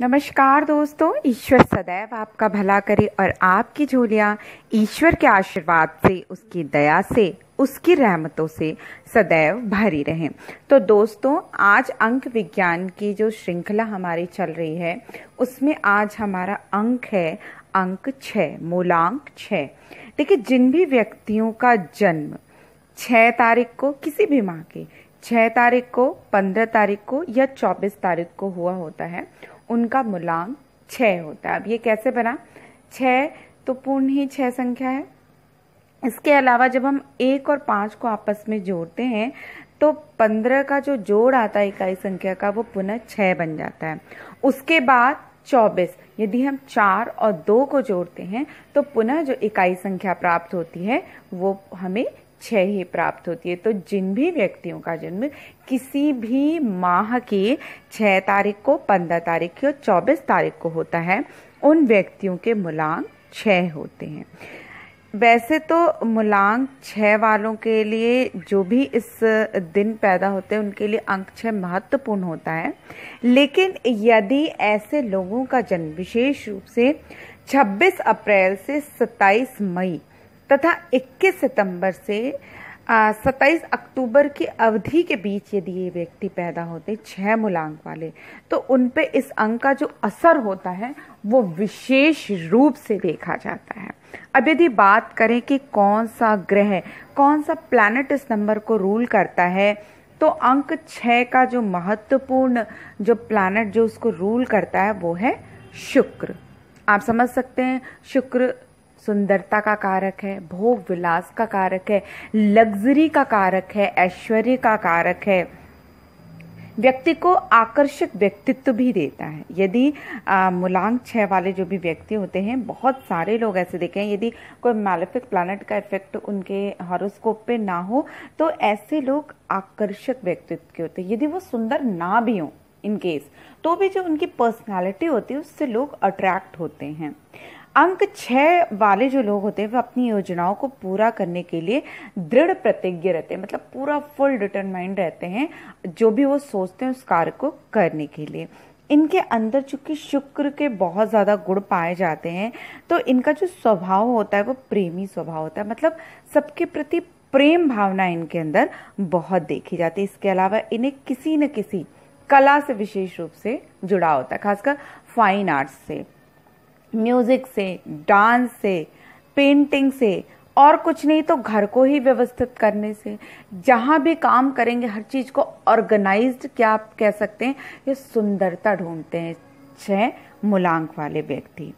नमस्कार दोस्तों ईश्वर सदैव आपका भला करे और आपकी झोलियाँ ईश्वर के आशीर्वाद से उसकी दया से उसकी रहमतों से सदैव भरी रहें तो दोस्तों आज अंक विज्ञान की जो श्रृंखला हमारी चल रही है उसमें आज हमारा अंक है अंक छ मूलांक छ देखिए जिन भी व्यक्तियों का जन्म छ तारीख को किसी भी माह के छः तारीख को पंद्रह तारीख को या चौबीस तारीख को हुआ होता है उनका मूलांक छ होता है अब ये कैसे बना छः तो पूर्ण ही छः संख्या है इसके अलावा जब हम एक और पाँच को आपस में जोड़ते हैं तो पंद्रह का जो जोड़ आता है इकाई संख्या का वो पुनः छः बन जाता है उसके बाद चौबीस यदि हम चार और दो को जोड़ते हैं तो पुनः जो इकाई संख्या प्राप्त होती है वो हमें छ ही प्राप्त होती है तो जिन भी व्यक्तियों का जन्म किसी भी माह की छः तारीख को पंद्रह तारीख की और चौबीस तारीख को होता है उन व्यक्तियों के मूलांक छह होते हैं वैसे तो मूलांक छ वालों के लिए जो भी इस दिन पैदा होते हैं उनके लिए अंक छ महत्वपूर्ण होता है लेकिन यदि ऐसे लोगों का जन्म विशेष रूप से 26 अप्रैल से 27 मई तथा 21 सितंबर से सत्ताईस अक्टूबर की अवधि के बीच यदि ये व्यक्ति पैदा होते छह मूलांक वाले तो उन पे इस अंक का जो असर होता है वो विशेष रूप से देखा जाता है अब यदि बात करें कि कौन सा ग्रह कौन सा प्लैनेट इस नंबर को रूल करता है तो अंक छः का जो महत्वपूर्ण जो प्लैनेट जो उसको रूल करता है वो है शुक्र आप समझ सकते हैं शुक्र सुंदरता का कारक है भोग विलास का कारक है लग्जरी का कारक है ऐश्वर्य का कारक है व्यक्ति को आकर्षक व्यक्तित्व भी देता है यदि मूलांक छः वाले जो भी व्यक्ति होते हैं बहुत सारे लोग ऐसे देखे हैं यदि कोई मैलिफिक प्लानट का इफेक्ट उनके हॉरोस्कोप पे ना हो तो ऐसे लोग आकर्षक व्यक्तित्व के होते हैं यदि वो सुंदर ना भी हों इनकेस तो भी जो उनकी पर्सनालिटी होती है उससे लोग अट्रैक्ट होते हैं अंक छः वाले जो लोग होते हैं वो अपनी योजनाओं को पूरा करने के लिए दृढ़ प्रतिज्ञ रहते हैं मतलब पूरा फुल डिटरमाइंड रहते हैं जो भी वो सोचते हैं उस कार्य को करने के लिए इनके अंदर चूंकि शुक्र के बहुत ज़्यादा गुण पाए जाते हैं तो इनका जो स्वभाव होता है वो प्रेमी स्वभाव होता है मतलब सबके प्रति प्रेम भावना इनके अंदर बहुत देखी जाती है इसके अलावा इन्हें किसी न किसी कला से विशेष रूप से जुड़ा होता है खासकर फाइन आर्ट्स से म्यूजिक से डांस से पेंटिंग से और कुछ नहीं तो घर को ही व्यवस्थित करने से जहाँ भी काम करेंगे हर चीज़ को ऑर्गेनाइज्ड क्या आप कह सकते हैं ये सुंदरता ढूंढते हैं छह मूलांक वाले व्यक्ति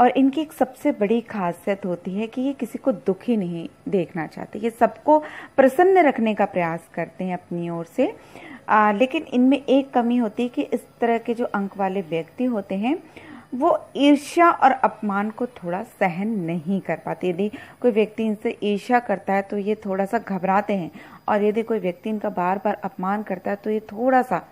और इनकी एक सबसे बड़ी खासियत होती है कि ये किसी को दुखी नहीं देखना चाहते ये सबको प्रसन्न रखने का प्रयास करते हैं अपनी ओर से आ, लेकिन इनमें एक कमी होती है कि इस तरह के जो अंक वाले व्यक्ति होते हैं वो ईर्ष्या और अपमान को थोड़ा सहन नहीं कर पाते यदि कोई व्यक्ति इनसे ईर्ष्या करता है तो ये थोड़ा सा घबराते हैं और यदि कोई व्यक्ति इनका बार बार अपमान करता है तो ये थोड़ा सा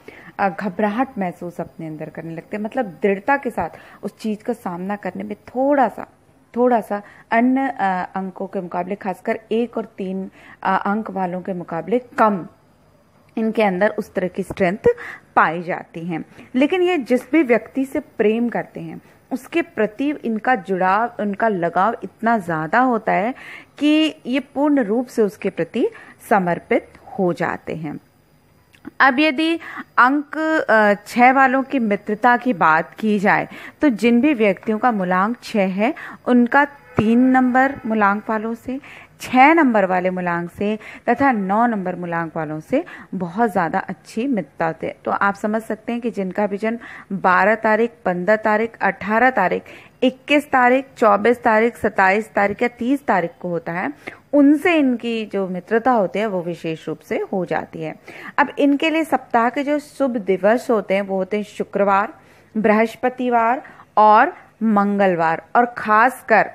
घबराहट महसूस अपने अंदर करने लगते हैं मतलब दृढ़ता के साथ उस चीज़ का सामना करने में थोड़ा सा थोड़ा सा अन्य अंकों के मुकाबले खासकर एक और तीन अंक वालों के मुकाबले कम इनके अंदर उस तरह की स्ट्रेंथ पाई जाती है लेकिन ये जिस भी व्यक्ति से प्रेम करते हैं उसके प्रति इनका जुड़ाव उनका लगाव इतना ज़्यादा होता है कि ये पूर्ण रूप से उसके प्रति समर्पित हो जाते हैं अब यदि अंक छः वालों की मित्रता की बात की जाए तो जिन भी व्यक्तियों का मूलांक छः है उनका तीन नंबर मूलांक वालों से छः नंबर वाले मूलांक से तथा नौ नंबर मूलांक वालों से बहुत ज़्यादा अच्छी मित्रता थे तो आप समझ सकते हैं कि जिनका भी जन्म बारह तारीख पंद्रह तारीख अट्ठारह तारीख इक्कीस तारीख चौबीस तारीख सत्ताईस तारीख या तीस तारीख को होता है उनसे इनकी जो मित्रता होती है वो विशेष रूप से हो जाती है अब इनके लिए सप्ताह के जो शुभ दिवस होते हैं वो होते हैं शुक्रवार बृहस्पतिवार और मंगलवार और खासकर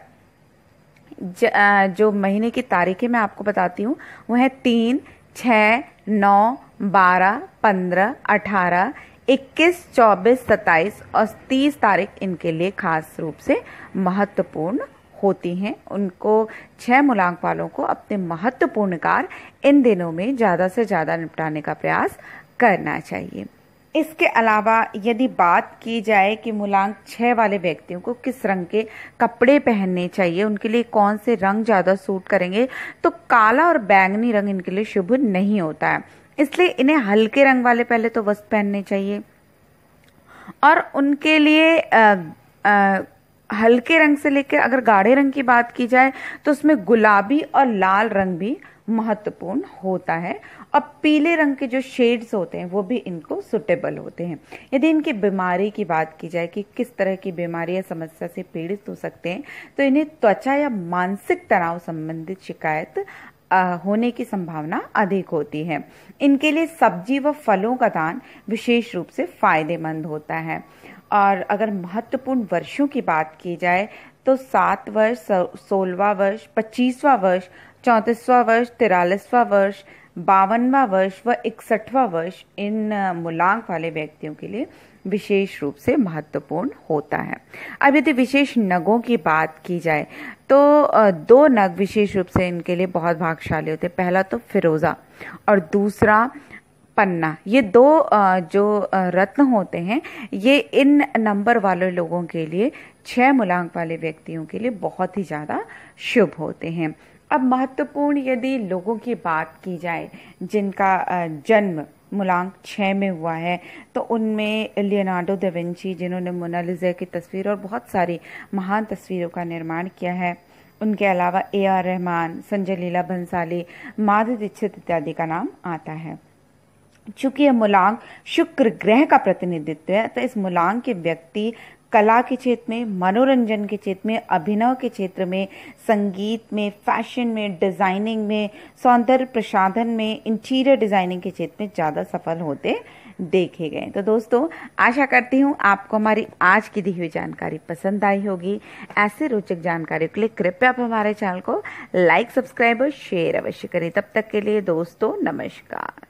जो महीने की तारीखें मैं आपको बताती हूँ वो है तीन छः नौ बारह पंद्रह अठारह इक्कीस चौबीस सत्ताईस और तीस तारीख इनके लिए खास रूप से महत्वपूर्ण होती हैं उनको छह मूलांक वालों को अपने महत्वपूर्ण कार्य इन दिनों में ज़्यादा से ज़्यादा निपटाने का प्रयास करना चाहिए इसके अलावा यदि बात की जाए कि मूलांक छः वाले व्यक्तियों को किस रंग के कपड़े पहनने चाहिए उनके लिए कौन से रंग ज़्यादा सूट करेंगे तो काला और बैंगनी रंग इनके लिए शुभ नहीं होता है इसलिए इन्हें हल्के रंग वाले पहले तो वस्त्र पहनने चाहिए और उनके लिए आ, आ, हल्के रंग से लेकर अगर गाढ़े रंग की बात की जाए तो उसमें गुलाबी और लाल रंग भी महत्वपूर्ण होता है और पीले रंग के जो शेड्स होते हैं वो भी इनको सुटेबल होते हैं यदि इनकी बीमारी की बात की जाए कि किस तरह की बीमारी या समस्या से पीड़ित हो सकते हैं तो इन्हें त्वचा या मानसिक तनाव संबंधित शिकायत होने की संभावना अधिक होती है इनके लिए सब्जी व फलों का दान विशेष रूप से फायदेमंद होता है और अगर महत्वपूर्ण वर्षों की बात की जाए तो सात वर्ष सोलवा वर्ष पच्चीसवा वर्ष चौंतीसवां वर्ष तिरालीसवा वर्ष बावनवा वर्ष व इकसठवा वर्ष इन मूलांक वाले व्यक्तियों के लिए विशेष रूप से महत्वपूर्ण होता है अब यदि विशेष नगों की बात की जाए तो दो नग विशेष रूप से इनके लिए बहुत भागशाली होते हैं पहला तो फिरोज़ा और दूसरा पन्ना ये दो जो रत्न होते हैं ये इन नंबर वाले लोगों के लिए छः मूलांक वाले व्यक्तियों के लिए बहुत ही ज़्यादा शुभ होते हैं अब महत्वपूर्ण यदि लोगों की बात की जाए जिनका जन्म मूलांक छः में हुआ है तो उनमें लियोनार्डो दविंची जिन्होंने मोनालिजा की तस्वीर और बहुत सारी महान तस्वीरों का निर्माण किया है उनके अलावा ए आर रहमान संजय लीला भंसाली माधु दीक्षित इत्यादि का नाम आता है चूंकि यह मूलांक शुक्र ग्रह का प्रतिनिधित्व है तो इस मूलांक के व्यक्ति कला के क्षेत्र में मनोरंजन के क्षेत्र में अभिनय के क्षेत्र में संगीत में फैशन में डिज़ाइनिंग में सौंदर्य प्रसाधन में इंटीरियर डिज़ाइनिंग के क्षेत्र में ज़्यादा सफल होते देखे गए तो दोस्तों आशा करती हूँ आपको हमारी आज की दी हुई जानकारी पसंद आई होगी ऐसे रोचक जानकारी के लिए कृपया आप हमारे चैनल को लाइक सब्सक्राइब और शेयर अवश्य करें तब तक के लिए दोस्तों नमस्कार